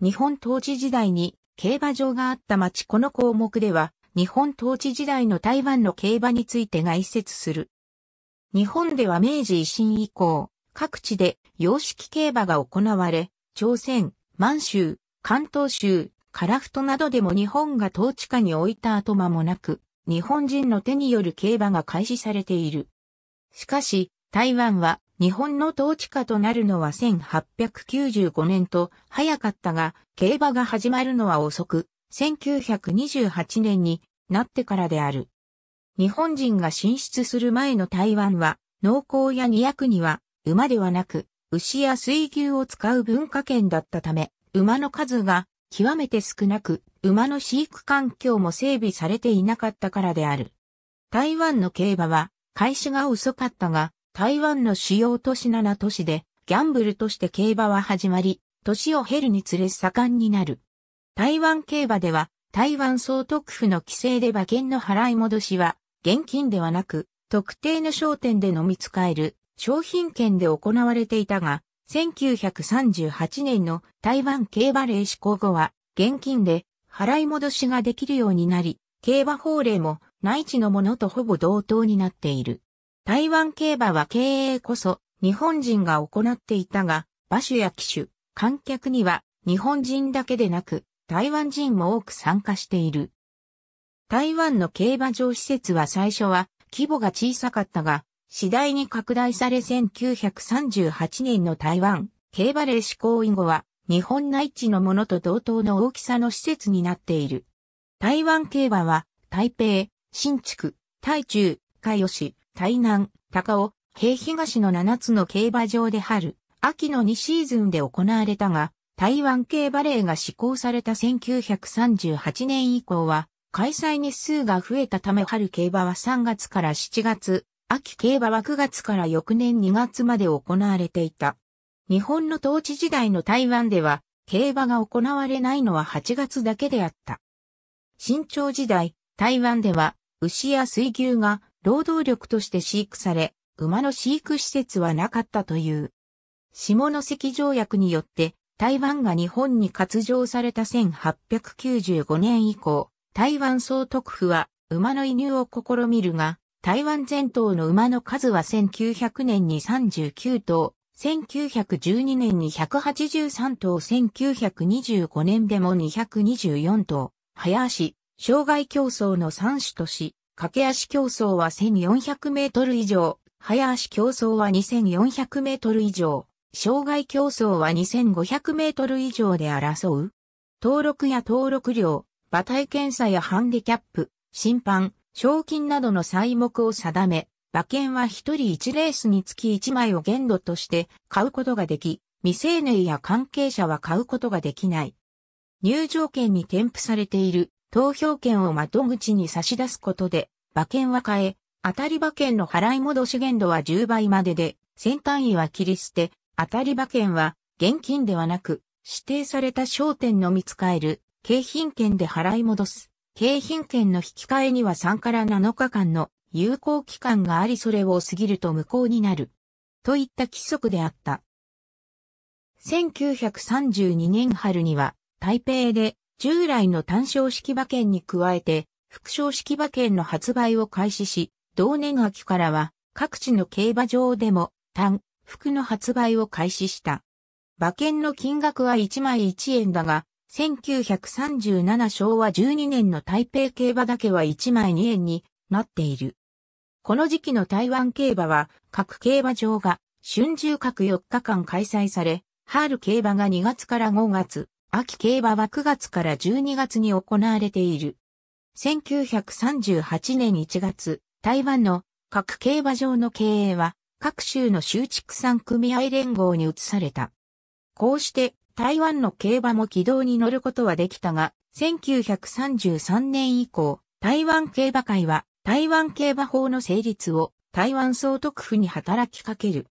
日本統治時代に競馬場があった町この項目では、日本統治時代の台湾の競馬について概説する。日本では明治維新以降、各地で洋式競馬が行われ、朝鮮、満州、関東州、樺太などでも日本が統治下に置いた後間もなく、日本人の手による競馬が開始されている。しかし、台湾は日本の統治下となるのは1895年と早かったが、競馬が始まるのは遅く、1928年になってからである。日本人が進出する前の台湾は、農耕や二役には馬ではなく、牛や水牛を使う文化圏だったため、馬の数が極めて少なく、馬の飼育環境も整備されていなかったからである。台湾の競馬は開始が遅かったが、台湾の主要都市7都市で、ギャンブルとして競馬は始まり、年を経るにつれ盛んになる。台湾競馬では、台湾総督府の規制で馬券の払い戻しは、現金ではなく、特定の商店で飲み使える商品券で行われていたが、1938年の台湾競馬令施行後は、現金で払い戻しができるようになり、競馬法令も内地のものとほぼ同等になっている。台湾競馬は経営こそ日本人が行っていたが、馬主や騎手、観客には日本人だけでなく台湾人も多く参加している。台湾の競馬場施設は最初は規模が小さかったが、次第に拡大され1938年の台湾競馬令施行以後は日本内地のものと同等の大きさの施設になっている。台湾競馬は台北、新築、台中、海吉、台南、高尾、平東の7つの競馬場で春、秋の2シーズンで行われたが、台湾系バレーが施行された1938年以降は、開催日数が増えたため春競馬は3月から7月、秋競馬は9月から翌年2月まで行われていた。日本の統治時代の台湾では、競馬が行われないのは8月だけであった。新朝時代、台湾では、牛や水牛が労働力として飼育され、馬の飼育施設はなかったという。下関条約によって台湾が日本に割譲された1895年以降、台湾総督府は馬の移入を試みるが、台湾全島の馬の数は1900年に39頭、1912年に183頭、1925年でも224頭、早足、障害競争の3種とし、駆け足競争は1400メートル以上、早足競争は2400メートル以上、障害競争は2500メートル以上で争う。登録や登録料、馬体検査やハンディキャップ、審判、賞金などの細目を定め、馬券は1人1レースにつき1枚を限度として買うことができ、未成年や関係者は買うことができない。入場券に添付されている投票券を窓口に差し出すことで、馬券は買え、当たり馬券の払い戻し限度は10倍までで、先単位は切り捨て、当たり馬券は現金ではなく、指定された商店のみ使える、景品券で払い戻す。景品券の引き換えには3から7日間の有効期間がありそれを過ぎると無効になる。といった規則であった。1932年春には台北で従来の単勝式馬券に加えて、副賞式馬券の発売を開始し、同年秋からは各地の競馬場でも単、副の発売を開始した。馬券の金額は1枚1円だが、1937昭和12年の台北競馬だけは1枚2円になっている。この時期の台湾競馬は各競馬場が春秋各4日間開催され、春競馬が2月から5月、秋競馬は9月から12月に行われている。1938年1月、台湾の各競馬場の経営は各州の州畜産組合連合に移された。こうして台湾の競馬も軌道に乗ることはできたが、1933年以降、台湾競馬会は台湾競馬法の成立を台湾総督府に働きかける。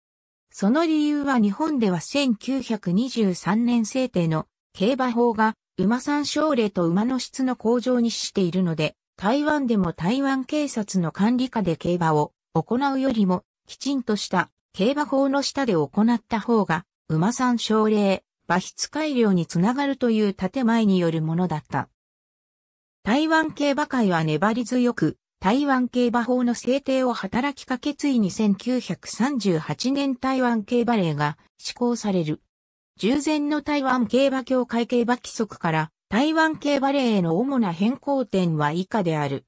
その理由は日本では1923年制定の競馬法が馬産奨励と馬の質の向上に資しているので、台湾でも台湾警察の管理下で競馬を行うよりも、きちんとした競馬法の下で行った方が、馬産奨励、馬質改良につながるという建前によるものだった。台湾競馬会は粘り強く、台湾競馬法の制定を働きかけついに1938年台湾競馬令が施行される。従前の台湾競馬協会競馬規則から台湾競馬令への主な変更点は以下である。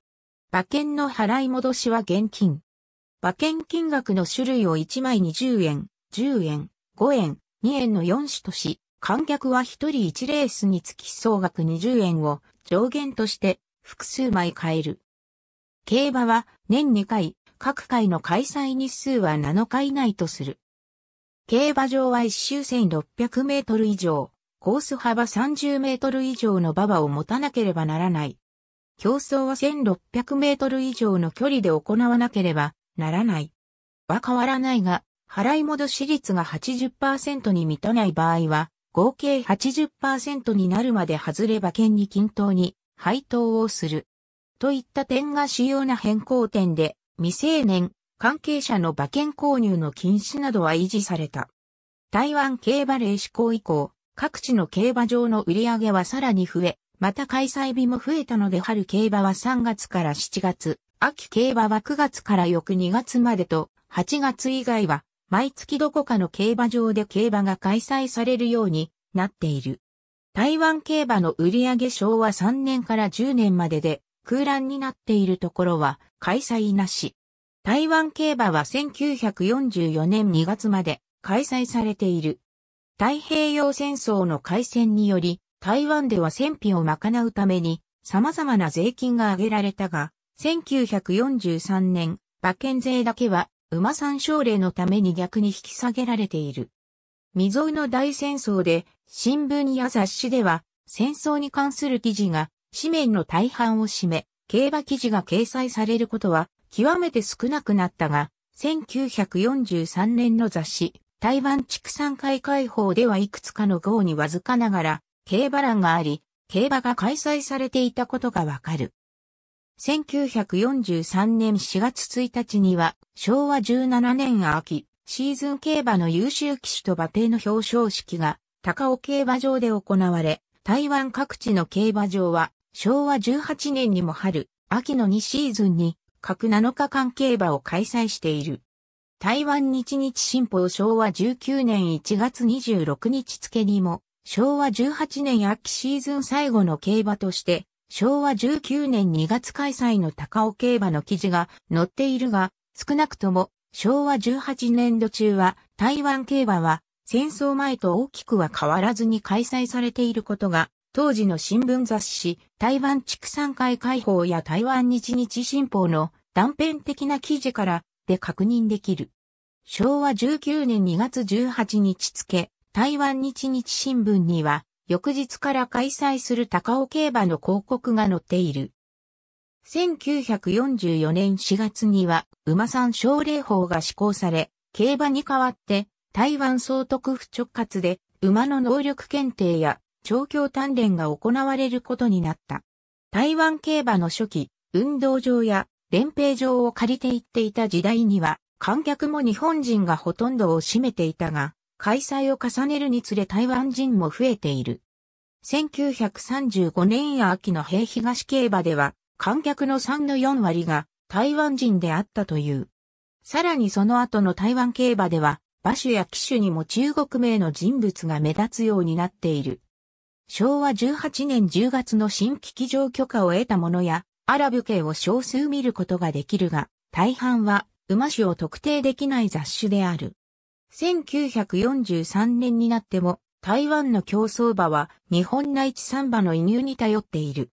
馬券の払い戻しは現金。馬券金額の種類を1枚に10円、10円、5円、2円の4種とし、観客は1人1レースにつき総額20円を上限として複数枚買える。競馬は年2回、各回の開催日数は7日以内とする。競馬場は一周1600メートル以上、コース幅30メートル以上の馬場を持たなければならない。競争は1600メートル以上の距離で行わなければならない。は変わらないが、払い戻し率が80%に満たない場合は、合計80%になるまで外れ馬券に均等に配当をする。といった点が主要な変更点で、未成年、関係者の馬券購入の禁止などは維持された。台湾競馬令施行以降、各地の競馬場の売り上げはさらに増え、また開催日も増えたので春競馬は3月から7月、秋競馬は9月から翌2月までと、8月以外は毎月どこかの競馬場で競馬が開催されるようになっている。台湾競馬の売上昭和3年から10年までで空欄になっているところは開催なし。台湾競馬は1944年2月まで開催されている。太平洋戦争の開戦により、台湾では戦費を賄うために様々な税金が上げられたが、1943年、馬券税だけは馬産奨令のために逆に引き下げられている。未曾有の大戦争で、新聞や雑誌では、戦争に関する記事が、紙面の大半を占め、競馬記事が掲載されることは、極めて少なくなったが、1943年の雑誌、台湾畜産会開放ではいくつかの号にわずかながら、競馬欄があり、競馬が開催されていたことがわかる。1943年4月1日には、昭和17年秋、シーズン競馬の優秀騎手と馬蹄の表彰式が、高尾競馬場で行われ、台湾各地の競馬場は、昭和18年にも春、秋の2シーズンに、各7日間競馬を開催している。台湾日日新報昭和19年1月26日付にも、昭和18年秋シーズン最後の競馬として、昭和19年2月開催の高尾競馬の記事が載っているが、少なくとも昭和18年度中は台湾競馬は戦争前と大きくは変わらずに開催されていることが当時の新聞雑誌、台湾畜産会解放や台湾日日新報の断片的な記事からで確認できる。昭和19年2月18日付、台湾日日新聞には、翌日から開催する高尾競馬の広告が載っている。1944年4月には、馬産奨励法が施行され、競馬に代わって、台湾総督府直轄で、馬の能力検定や調教鍛錬が行われることになった。台湾競馬の初期、運動場や連兵場を借りて行っていた時代には、観客も日本人がほとんどを占めていたが、開催を重ねるにつれ台湾人も増えている。1935年秋の平東競馬では、観客の3の4割が台湾人であったという。さらにその後の台湾競馬では、馬主や騎手にも中国名の人物が目立つようになっている。昭和18年10月の新規機場許可を得たものや、アラブ系を少数見ることができるが、大半は馬種を特定できない雑種である。1943年になっても、台湾の競争馬は日本内地産馬の移入に頼っている。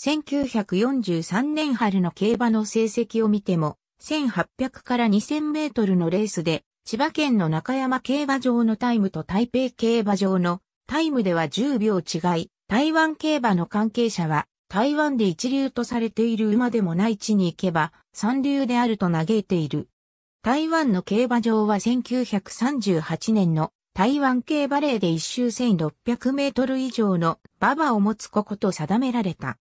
1943年春の競馬の成績を見ても、1800から2000メートルのレースで、千葉県の中山競馬場のタイムと台北競馬場のタイムでは10秒違い、台湾競馬の関係者は、台湾で一流とされている馬でもない地に行けば、三流であると嘆いている。台湾の競馬場は1938年の台湾競馬例で一周1600メートル以上の馬場を持つここと定められた。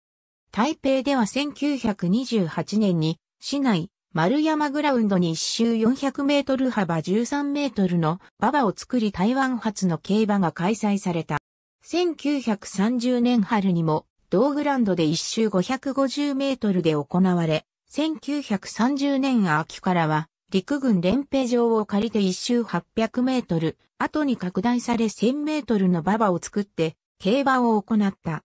台北では1928年に市内丸山グラウンドに一周400メートル幅13メートルの馬場を作り台湾発の競馬が開催された。1930年春にも同グラウンドで一周550メートルで行われ、1930年秋からは陸軍連兵場を借りて一周800メートル、後に拡大され1000メートルの馬場を作って競馬を行った。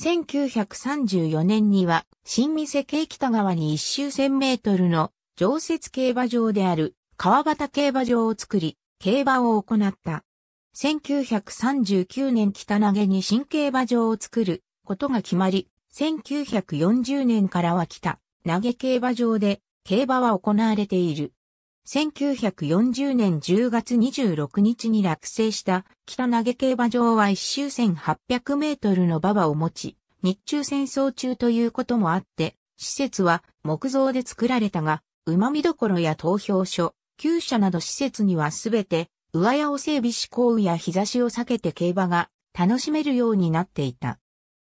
1934年には、新見世系北側に一周1000メートルの常設競馬場である川端競馬場を作り、競馬を行った。1939年北投げに新競馬場を作ることが決まり、1940年からは北投げ競馬場で競馬は行われている。1940年10月26日に落成した北投げ競馬場は一周1800メートルの馬場を持ち、日中戦争中ということもあって、施設は木造で作られたが、馬見どころや投票所、厩舎など施設にはすべて、上屋を整備し降雨や日差しを避けて競馬が楽しめるようになっていた。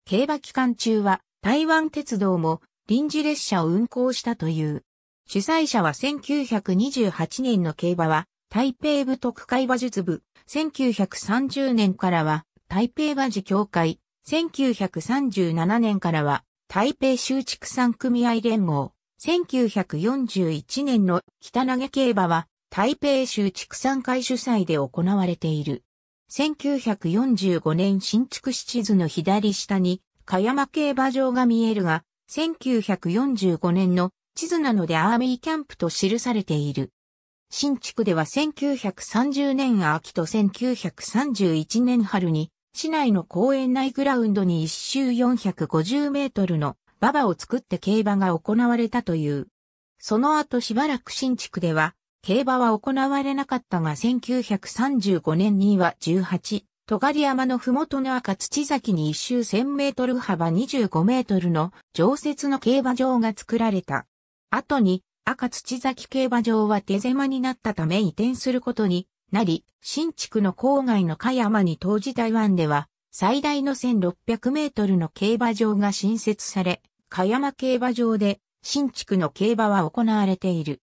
競馬期間中は台湾鉄道も臨時列車を運行したという。主催者は1928年の競馬は、台北部特会馬術部、1930年からは、台北馬事協会、1937年からは、台北州畜産組合連合、1941年の北投げ競馬は、台北州畜産会主催で行われている。1945年新築地図の左下に、香山競馬場が見えるが、1945年の地図なのでアーミーキャンプと記されている。新築では1930年秋と1931年春に市内の公園内グラウンドに一周450メートルの馬場を作って競馬が行われたという。その後しばらく新築では競馬は行われなかったが1935年には18、尖山のふもとの赤土崎に一周1000メートル幅25メートルの常設の競馬場が作られた。後に赤土崎競馬場は手狭になったため移転することになり、新築の郊外の香山に当時台湾では最大の1600メートルの競馬場が新設され、香山競馬場で新築の競馬は行われている。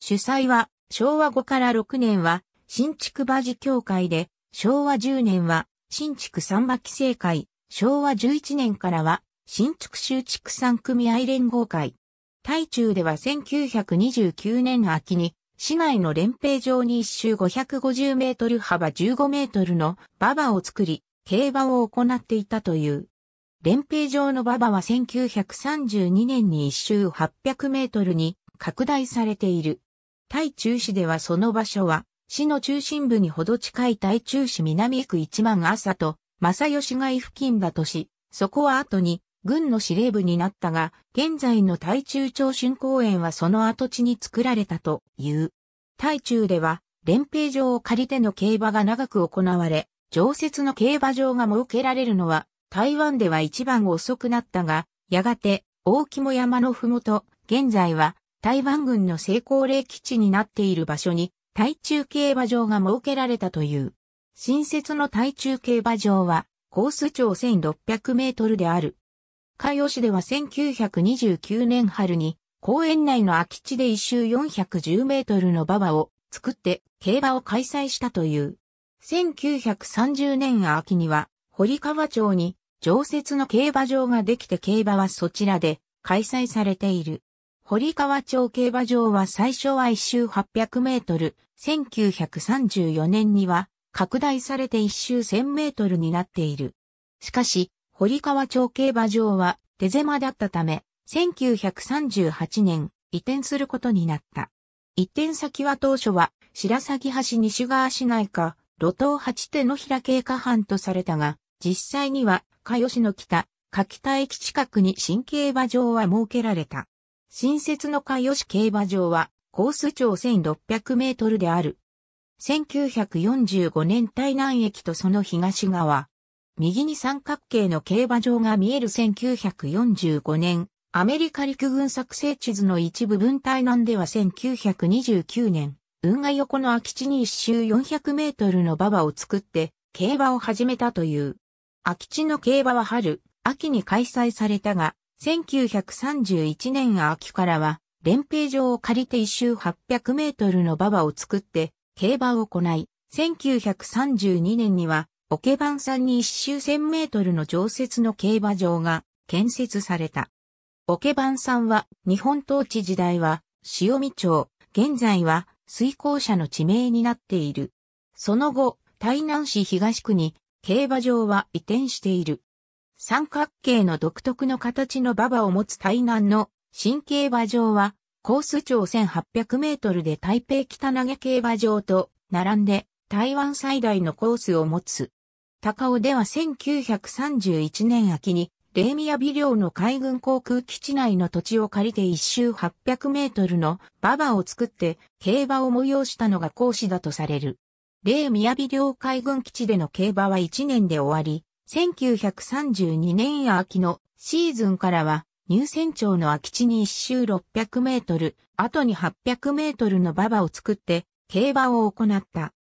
主催は昭和5から6年は新築馬事協会で、昭和10年は新築三馬規制会、昭和11年からは新築修築産組合連合会、台中では1929年秋に、市内の連平場に一周550メートル幅15メートルの馬場を作り、競馬を行っていたという。連平場の馬場は1932年に一周800メートルに拡大されている。台中市ではその場所は、市の中心部にほど近い台中市南区一万朝と、正義街付近だとし、そこは後に軍の司令部になったが、現在の台中長春公園はその跡地に作られたという。台中では、連兵場を借りての競馬が長く行われ、常設の競馬場が設けられるのは、台湾では一番遅くなったが、やがて、大肝山のふもと、現在は、台湾軍の成功例基地になっている場所に、台中競馬場が設けられたという。新設の台中競馬場は、コース長1600メートルである。海洋市では1929年春に公園内の空き地で一周410メートルの馬場を作って競馬を開催したという。1930年秋には堀川町に常設の競馬場ができて競馬はそちらで開催されている。堀川町競馬場は最初は一周800メートル、1934年には拡大されて一周1000メートルになっている。しかし、堀川町競馬場は手狭だったため、1938年移転することになった。移転先は当初は白鷺橋西側市内か、路頭八手の平経過半とされたが、実際には、かよしの北、柿田駅近くに新競馬場は設けられた。新設のかよし競馬場は、コース長1600メートルである。1945年台南駅とその東側、右に三角形の競馬場が見える1945年、アメリカ陸軍作成地図の一部分体南では1929年、運河横の空き地に一周400メートルの馬場を作って競馬を始めたという。空き地の競馬は春、秋に開催されたが、1931年秋からは、連平場を借りて一周800メートルの馬場を作って競馬を行い、1932年にはオケバンんに一周1000メートルの常設の競馬場が建設された。オケバンんは日本統治時代は塩見町、現在は水耕者の地名になっている。その後、台南市東区に競馬場は移転している。三角形の独特の形の馬場を持つ台南の新競馬場はコース長1800メートルで台北北投げ競馬場と並んで台湾最大のコースを持つ。高尾では1931年秋に、レーミア微量の海軍航空基地内の土地を借りて一周800メートルの馬場を作って競馬を催したのが講師だとされる。レーミア微量海軍基地での競馬は1年で終わり、1932年秋のシーズンからは入船長の空き地に一周600メートル、後に800メートルの馬場を作って競馬を行った。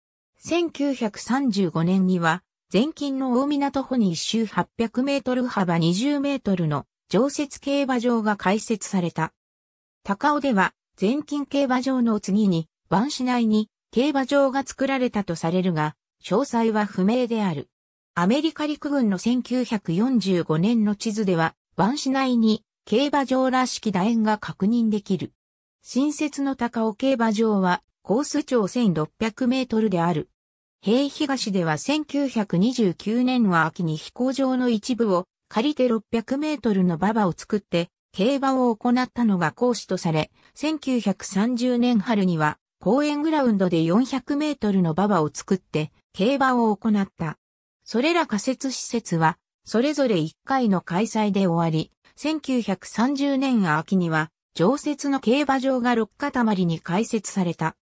1935年には全近の大港湖に一周800メートル幅20メートルの常設競馬場が開設された。高尾では、全近競馬場の次に、湾市内に競馬場が作られたとされるが、詳細は不明である。アメリカ陸軍の1945年の地図では、湾市内に競馬場らしき楕円が確認できる。新設の高尾競馬場は、コース長1600メートルである。平東では1929年の秋に飛行場の一部を借りて600メートルの馬場を作って競馬を行ったのが講師とされ、1930年春には公園グラウンドで400メートルの馬場を作って競馬を行った。それら仮設施設はそれぞれ1回の開催で終わり、1930年秋には常設の競馬場が6塊に開設された。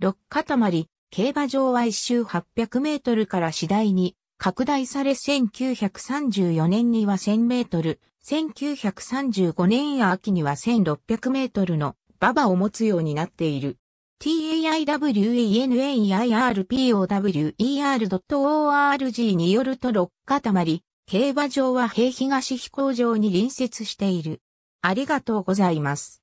6塊、競馬場は一周800メートルから次第に拡大され1934年には1000メートル、1935年や秋には1600メートルの馬場を持つようになっている。taiwenairpower.org によると6塊、競馬場は平東飛行場に隣接している。ありがとうございます。